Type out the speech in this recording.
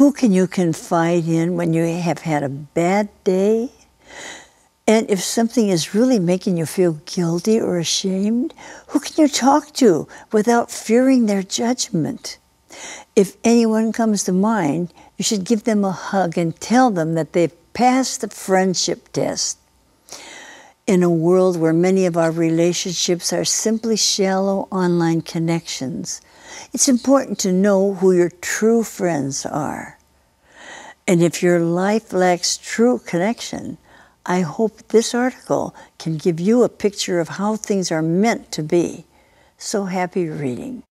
Who can you confide in when you have had a bad day? And if something is really making you feel guilty or ashamed, who can you talk to without fearing their judgment? If anyone comes to mind, you should give them a hug and tell them that they've passed the friendship test in a world where many of our relationships are simply shallow online connections, it's important to know who your true friends are. And if your life lacks true connection, I hope this article can give you a picture of how things are meant to be. So happy reading.